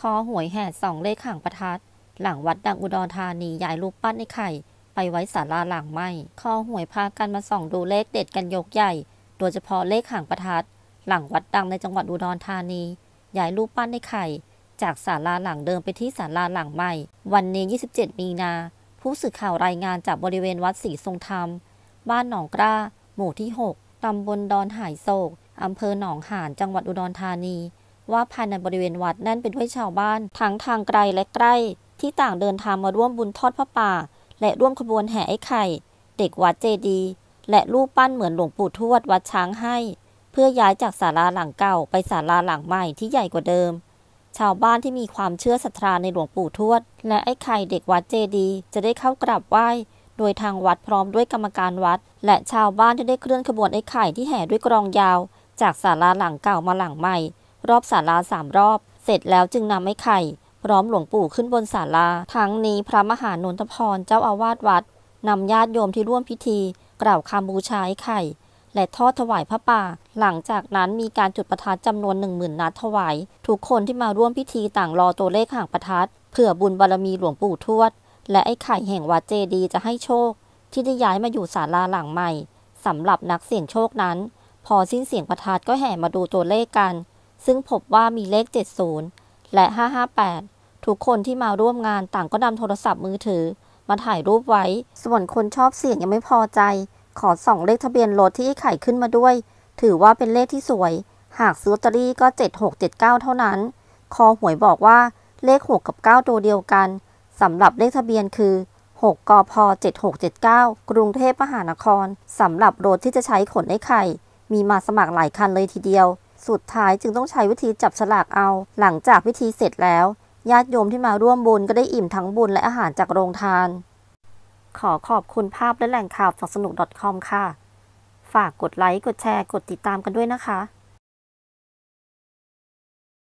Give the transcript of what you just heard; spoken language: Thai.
คอหวยแห่สองเลขข่างประทัดหลังวัดดังอุดรธานีย้ายรูปปั้นไอ้ไข่ ไปไว้ศาลาหลังไม่คอหวยพากันมาส่องดูเลขเด็ดกันยกใหญ่โดยเฉพาะเลขข่างประทัดหลังวัดดังในจังหวัดอุดรธานีย้ายรูปปั้นไอ้ไข่ จากศาลาหลังเดิมไปที่ศาลาหลังใหม่ วันนี้ 27 มีนาผู้สื่อข่าวรายงานจากบริเวณวัดศรีทรงธรรม บ้านหนองกล้าหมู่ที่ 6 ตำบลดอนหายโศกอำเภอหนองหานจังหวัดอุดรธานีว่าภายในบริเวณวัดนั่นเป็นด้วยชาวบ้าน ทั้งทางไกลและใกล้ ที่ต่างเดินทางมาร่วมบุญทอดพระป่า และร่วมขบวนแห่ไอ้ไข่ เด็กวัดเจดีและรูปปั้นเหมือนหลวงปู่ทวดวัดช้างให้ เพื่อย้ายจากศาลาหลังเก่าไปศาลาหลังใหม่ที่ใหญ่กว่าเดิม ชาวบ้านที่มีความเชื่อศรัทธาในหลวงปู่ทวดและไอ้ไข่เด็กวัดเจดี จะได้เข้ากราบไหว้โดยทางวัดพร้อมด้วยกรรมการวัด และชาวบ้านที่ได้เคลื่อนขบวนไอ้ไข่ที่แห่ด้วยกรองยาว จากศาลาหลังเก่ามาหลังใหม่รอบศาลาสามรอบ เสร็จแล้วจึงนำไอ้ไข่ พร้อมหลวงปู่ขึ้นบนศาลา ทั้งนี้พระมหานนทพรเจ้าอาวาสวัดนำญาติโยมที่ร่วมพิธี กล่าวคำบูชาไอ้ไข่ และทอดถวายพระป่า หลังจากนั้นมีการจุดประทัดจำนวนหนึ่งหมื่นนัดถวาย ทุกคนที่มาร่วมพิธีต่างรอตัวเลขห่างประทัดเผื่อบุญบารรมีหลวงปู่ทวดและไอ้ไข่แห่งวัดเจดีจะให้โชค ที่ได้ย้ายมาอยู่ศาลาหลังใหม่สำหรับนักเสี่ยงโชคนั้น พอสิ้นเสียงประทัดก็แห่มาดูตัวเลขกันซึ่งพบว่ามีเลข 70 และ 558 ทุกคนที่มาร่วมงานต่างก็นำโทรศัพท์มือถือ มาถ่ายรูปไว้ ส่วนคนชอบเสี่ยงยังไม่พอใจ ขอส่องเลขทะเบียนรถที่ไข่ขึ้นมาด้วย ถือว่าเป็นเลขที่สวย หากซื้อตอรี่ก็ 7679 เท่านั้น คอหวยบอกว่าเลข 6 กับ9ตัวเดียวกัน สำหรับเลขทะเบียนคือ 6 กพ 7679 กรุงเทพมหานครสำหรับรถที่จะใช้ขนไอ้ไข่ มีมาสมัครหลายคันเลยทีเดียวสุดท้ายจึงต้องใช้วิธีจับสลากเอา หลังจากพิธีเสร็จแล้ว ญาติโยมที่มาร่วมบุญก็ได้อิ่มทั้งบุญและอาหารจากโรงทานขอขอบคุณภาพและแหล่งข่าวสนุก .com ค่ะ ฝากกดไลค์ กดแชร์ กดติดตามกันด้วยนะคะ